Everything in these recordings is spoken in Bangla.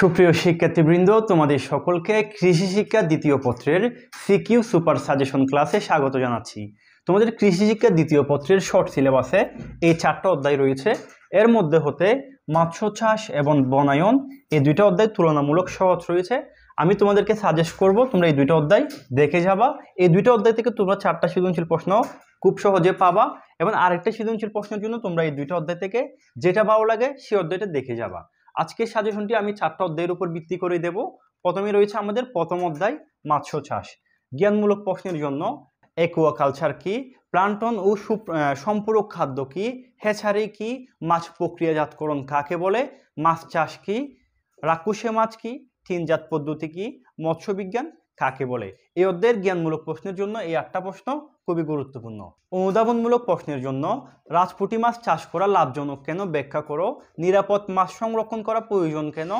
সুপ্রিয় শিক্ষার্থীবৃন্দ তোমাদের সকলকে কৃষি শিক্ষা দ্বিতীয় পত্রের সিকিউ সুপার সাজেশন ক্লাসে স্বাগত জানাচ্ছি তোমাদের কৃষি শিক্ষা দ্বিতীয় পত্রের শর্ট সিলেবাসে এই চারটা অধ্যায় রয়েছে এর মধ্যে হতে মাছ চাষ এবং বনায়ন এই দুইটা অধ্যায় তুলনামূলক সহজ রয়েছে আমি তোমাদেরকে সাজেস্ট করব তোমরা এই দুইটা অধ্যায় দেখে যাবা এই দুইটা অধ্যায় থেকে তোমরা চারটা সৃজনশীল প্রশ্ন খুব সহজে পাবা এবং আরেকটা সৃজনশীল প্রশ্নের জন্য তোমরা এই দুইটা অধ্যায় থেকে যেটা ভালো লাগে সেই অধ্যায়টা দেখে যাবা আজকের সাজেশনটি আমি চারটা অধ্যায়ের উপর ভিত্তি করে দেব প্রথমে রয়েছে আমাদের প্রথম অধ্যায় মাছ চাষ জ্ঞানমূলক প্রশ্নের জন্য একুয়াকালচার কি প্লান্টন ও সম্পূরক খাদ্য কি হেছারি কি মাছ প্রক্রিয়াজাতকরণ কাকে বলে মাছ চাষ কি রাকুশে মাছ কি তিনজাত পদ্ধতি কি মৎস্যবিজ্ঞান কাকে বলে এই অধ্যায়ের জ্ঞানমূলক প্রশ্নের জন্য এই আটটা প্রশ্ন খুবই গুরুত্বপূর্ণ অনুধাবনমূলক প্রশ্নের জন্য রাজপুটি মাছ চাষ করা লাভজনক কেন ব্যাখ্যা করো নিরাপদ মাছ সংরক্ষণ করা প্রয়োজন কেন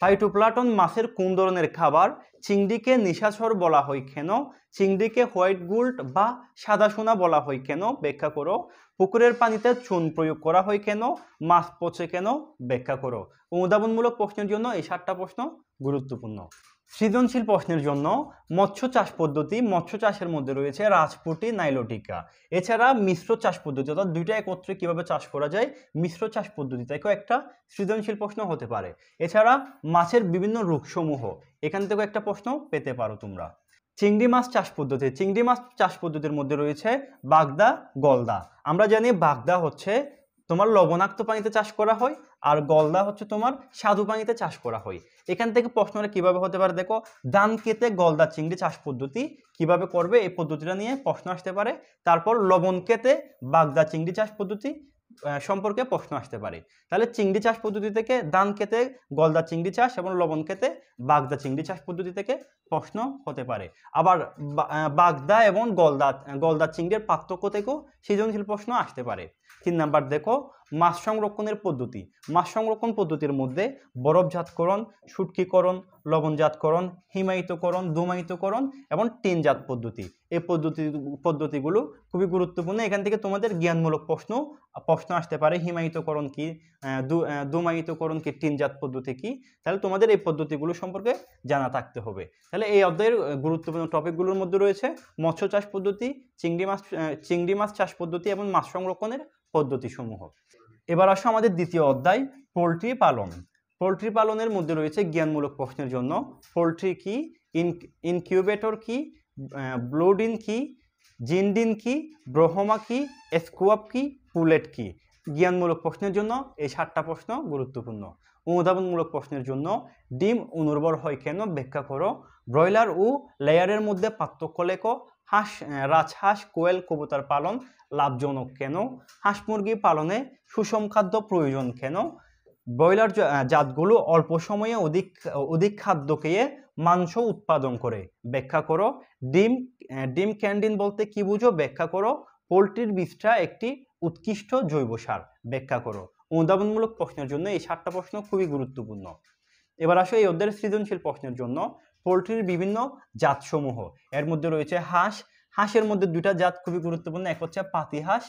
ফাইটোপ্লাটন মাছের কোন ধরনের খাবার চিংড়িকে নিশাচর বলা হয় কেন চিংড়িকে হোয়াইট গোল্ড বা সাদা সোনা বলা হয় কেন ব্যাখ্যা করো পুকুরের পানিতে চুন প্রয়োগ করা হয় কেন মাছ পচে কেন ব্যাখ্যা করো অনুধাবনমূলক প্রশ্নের জন্য এই সাতটা প্রশ্ন গুরুত্বপূর্ণ সৃজনশীল প্রশ্নের জন্য মৎস্য চাষ পদ্ধতি মৎস্য চাষের মধ্যে রয়েছে রাজপুটি নাইলোটিকা এছাড়া মিশ্র চাষ পদ্ধতি অর্থাৎ দুইটা একত্রে কিভাবে চাষ করা যায় মিশ্র চাষ পদ্ধতি তাই একটা সৃজনশীল প্রশ্ন হতে পারে এছাড়া মাছের বিভিন্ন রোগসমূহ এখান থেকেও একটা প্রশ্ন পেতে পারো তোমরা চিংড়ি মাছ চাষ পদ্ধতি চিংড়ি মাছ চাষ পদ্ধতির মধ্যে রয়েছে বাগদা গলদা আমরা জানি বাগদা হচ্ছে তোমার লবণাক্ত পানিতে চাষ করা হয় আর গলদা হচ্ছে তোমার স্বাদু পানিতে চাষ করা হয় এখান থেকে প্রশ্নটা কিভাবে হতে পারে দেখো ধান কেতে গলদা চিংড়ি চাষ পদ্ধতি কিভাবে করবে এই পদ্ধতিটা নিয়ে প্রশ্ন আসতে পারে তারপর লবণ কেতে বাগদা চিংড়ি চাষ পদ্ধতি সম্পর্কে প্রশ্ন আসতে পারে তাহলে চিংড়ি চাষ পদ্ধতি থেকে ধান খেতে গলদা চিংড়ি চাষ এবং লবণ খেতে বাগদা চিংড়ি চাষ পদ্ধতি থেকে প্রশ্ন হতে পারে আবার বাগদা এবং গলদা গলদা চিংড়ির পার্থক্য থেকেও সৃজনশীল প্রশ্ন আসতে পারে तीन नंबर देखो মাছ সংরক্ষণের পদ্ধতি মাছ সংরক্ষণ পদ্ধতির মধ্যে বরফজাতকরণ শুটকিকরণ লবণজাতকরণ হিমায়িতকরণ দুমায়িতকরণ এবং টিনজাত পদ্ধতি এই পদ্ধতি পদ্ধতিগুলো খুবই গুরুত্বপূর্ণ এখান থেকে তোমাদের জ্ঞানমূলক প্রশ্ন প্রশ্ন আসতে পারে হিমায়িতকরণ কি দুমায়িতকরণ কি টিনজাত পদ্ধতি কি তাহলে তোমাদের এই পদ্ধতিগুলো সম্পর্কে জানা থাকতে হবে তাহলে এই অধ্যায়ের গুরুত্বপূর্ণ টপিকগুলোর মধ্যে রয়েছে মৎস্য চাষ পদ্ধতি চিংড়ি মাছ চিংড়ি মাছ চাষ পদ্ধতি এবং মাছ সংরক্ষণের পদ্ধতিসমূহ এবার আসো আমাদের দ্বিতীয় অধ্যায় পোলট্রি পালন পোলট্রি পালনের মধ্যে রয়েছে জ্ঞানমূলক প্রশ্নের জন্য পোলট্রি কি ইনকিউবেটর কি ব্লুডিন কি জিনডিন কি ব্রহমা কি স্কোয়াপ কি পুলেট কি জ্ঞানমূলক প্রশ্নের জন্য এই সাতটা প্রশ্ন গুরুত্বপূর্ণ অনুধাবনমূলক প্রশ্নের জন্য ডিম অনুর্বর হয় কেন ব্যাখ্যা করো ব্রয়লার ও লেয়ারের মধ্যে পার্থক্য লেখো হাঁস রাজহাঁস কোয়েল কবুতর পালন লাভজনক কেন হাঁস মুরগি পালনে সুষম খাদ্য প্রয়োজন কেন ব্রয়লার জাতগুলো অল্প সময়ে অধিক অধিক খাদ্য খেয়ে মাংস উৎপাদন করে ব্যাখ্যা করো ডিম ডিম ক্যান্ডিন বলতে কি বুঝো ব্যাখ্যা করো পোলট্রির বীজটা একটি উৎকৃষ্ট জৈব সার ব্যাখ্যা করো অনুদাবনমূলক প্রশ্নের জন্য এই সাতটা প্রশ্ন খুবই গুরুত্বপূর্ণ এবার আসো এই অধ্যায়ের সৃজনশীল প্রশ্নের জন্য পোলট্রির বিভিন্ন জাতসমূহ এর মধ্যে রয়েছে হাঁস হাঁসের মধ্যে দুটা জাত খুবই গুরুত্বপূর্ণ এক হচ্ছে পাতি হাঁস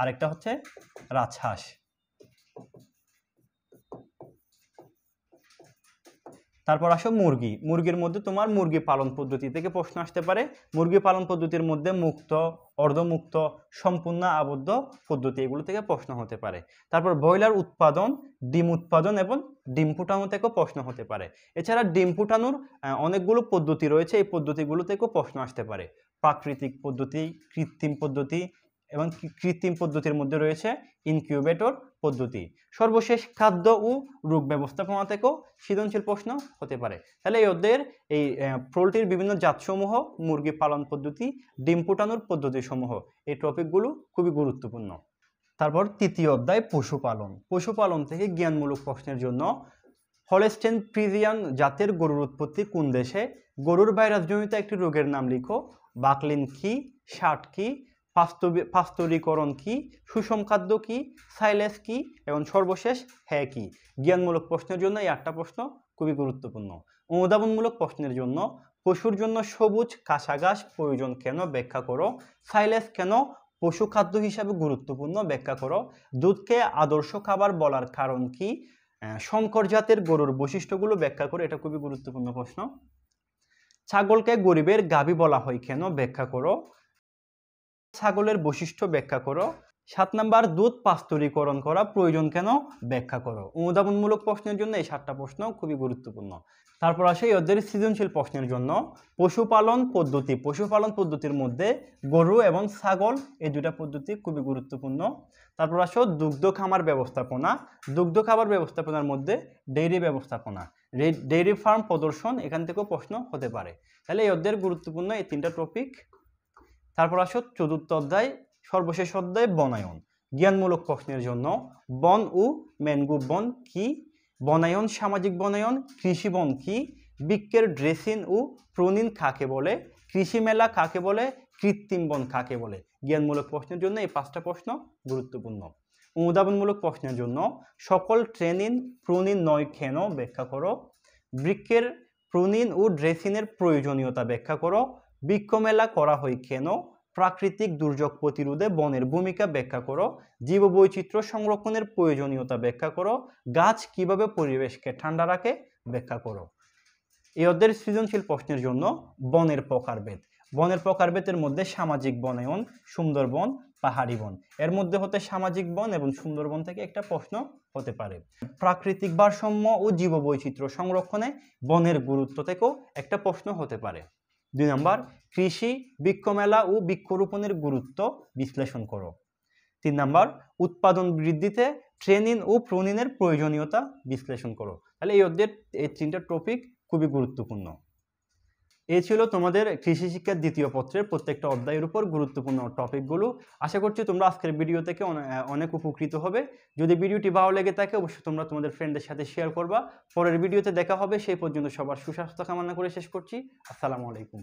আরেকটা হচ্ছে রাজহাঁস তারপর আসো মুরগি মুরগির মধ্যে তোমার মুরগি পালন পদ্ধতি থেকে প্রশ্ন আসতে পারে মুরগি পালন পদ্ধতির মধ্যে মুক্ত অর্ধমুক্ত সম্পূর্ণ আবদ্ধ পদ্ধতি এগুলো থেকে প্রশ্ন হতে পারে তারপর ব্রয়লার উৎপাদন ডিম উৎপাদন এবং ডিম ফুটানো থেকেও প্রশ্ন হতে পারে এছাড়া ডিম ফুটানোর অনেকগুলো পদ্ধতি রয়েছে এই পদ্ধতিগুলো থেকেও প্রশ্ন আসতে পারে প্রাকৃতিক পদ্ধতি কৃত্রিম পদ্ধতি এবং কৃত্রিম পদ্ধতির মধ্যে রয়েছে ইনকিউবেটর পদ্ধতি সর্বশেষ খাদ্য ও রোগ ব্যবস্থাপনা থেকেও সৃজনশীল প্রশ্ন হতে পারে তাহলে এই অধ্যায়ের এই পোলট্রির বিভিন্ন জাতসমূহ মুরগি পালন পদ্ধতি ডিম ফুটানোর পদ্ধতিসমূহ এই টপিকগুলো খুবই গুরুত্বপূর্ণ তারপর তৃতীয় অধ্যায় পশুপালন পশুপালন থেকে জ্ঞানমূলক প্রশ্নের জন্য হলেস্টেন প্রিজিয়ান জাতের গরুর উৎপত্তি কোন দেশে গরুর ভাইরাসজনিত একটি রোগের নাম লিখো বাকলিন কি ষাট কি পাস্তরীকরণ কি সুষম খাদ্য কি সাইলেস কি এবং সর্বশেষ হ্যাঁ কি জ্ঞানমূলক প্রশ্নের জন্য এই আটটা প্রশ্ন খুবই গুরুত্বপূর্ণ অনুদাবনমূলক প্রশ্নের জন্য পশুর জন্য সবুজ কাঁচাঘাস প্রয়োজন কেন ব্যাখ্যা করো সাইলেস কেন পশু খাদ্য হিসাবে গুরুত্বপূর্ণ ব্যাখ্যা করো দুধকে আদর্শ খাবার বলার কারণ কি শঙ্কর জাতের গরুর বৈশিষ্ট্যগুলো ব্যাখ্যা করো এটা খুবই গুরুত্বপূর্ণ প্রশ্ন ছাগলকে গরিবের গাভী বলা হয় কেন ব্যাখ্যা করো ছাগলের বৈশিষ্ট্য ব্যাখ্যা করো সাত নাম্বার দুধ পাস্তরীকরণ করা প্রয়োজন কেন ব্যাখ্যা করো অনুদাপনমূলক প্রশ্নের জন্য এই সাতটা প্রশ্ন খুবই গুরুত্বপূর্ণ তারপর আসে অধ্যায়ের সৃজনশীল প্রশ্নের জন্য পশুপালন পদ্ধতি পশুপালন পদ্ধতির মধ্যে গরু এবং ছাগল এই দুটা পদ্ধতি খুবই গুরুত্বপূর্ণ তারপর আসো দুগ্ধ খামার ব্যবস্থাপনা দুগ্ধ খাবার ব্যবস্থাপনার মধ্যে ডেইরি ব্যবস্থাপনা ডেইরি ফার্ম প্রদর্শন এখান থেকেও প্রশ্ন হতে পারে তাহলে এই অধ্যায়ের গুরুত্বপূর্ণ এই তিনটা টপিক তারপর আসো চতুর্থ অধ্যায় সর্বশেষ অধ্যায় বনায়ন জ্ঞানমূলক প্রশ্নের জন্য বন ও ম্যানগ্রোভ বন কি বনায়ন সামাজিক বনায়ন কৃষি বন কি বৃক্ষের ড্রেসিন ও প্রনীন কাকে বলে কৃষি মেলা কাকে বলে কৃত্রিম বন কাকে বলে জ্ঞানমূলক প্রশ্নের জন্য এই পাঁচটা প্রশ্ন গুরুত্বপূর্ণ অনুদাবনমূলক প্রশ্নের জন্য সকল ট্রেনিন প্রনীন নয় কেন ব্যাখ্যা করো বৃক্ষের প্রনীন ও ড্রেসিনের প্রয়োজনীয়তা ব্যাখ্যা করো বৃক্ষমেলা করা হয় কেন প্রাকৃতিক দুর্যোগ প্রতিরোধে বনের ভূমিকা ব্যাখ্যা করো জীববৈচিত্র্য সংরক্ষণের প্রয়োজনীয়তা ব্যাখ্যা করো গাছ কিভাবে পরিবেশকে ঠান্ডা রাখে ব্যাখ্যা করো এই অধ্যায়ের সৃজনশীল প্রশ্নের জন্য বনের প্রকারভেদ বনের প্রকারভেদের মধ্যে সামাজিক বনায়ন সুন্দরবন পাহাড়ি বন এর মধ্যে হতে সামাজিক বন এবং সুন্দরবন থেকে একটা প্রশ্ন হতে পারে প্রাকৃতিক ভারসাম্য ও জীববৈচিত্র্য সংরক্ষণে বনের গুরুত্ব থেকেও একটা প্রশ্ন হতে পারে দুই নম্বর কৃষি বৃক্ষমেলা ও বৃক্ষরোপণের গুরুত্ব বিশ্লেষণ করো তিন নম্বর উৎপাদন বৃদ্ধিতে ট্রেনিং ও প্রোনিনের প্রয়োজনীয়তা বিশ্লেষণ করো তাহলে এই অধ্যায়ের এই তিনটা টপিক খুবই গুরুত্বপূর্ণ এ ছিল তোমাদের কৃষি শিক্ষার দ্বিতীয় পত্রের প্রত্যেকটা অধ্যায়ের উপর গুরুত্বপূর্ণ টপিকগুলো আশা করছি তোমরা আজকের ভিডিও থেকে অনেক উপকৃত হবে যদি ভিডিওটি ভালো লেগে থাকে অবশ্যই তোমরা তোমাদের ফ্রেন্ডের সাথে শেয়ার করবা পরের ভিডিওতে দেখা হবে সেই পর্যন্ত সবার সুস্বাস্থ্য কামনা করে শেষ করছি আসসালামু আলাইকুম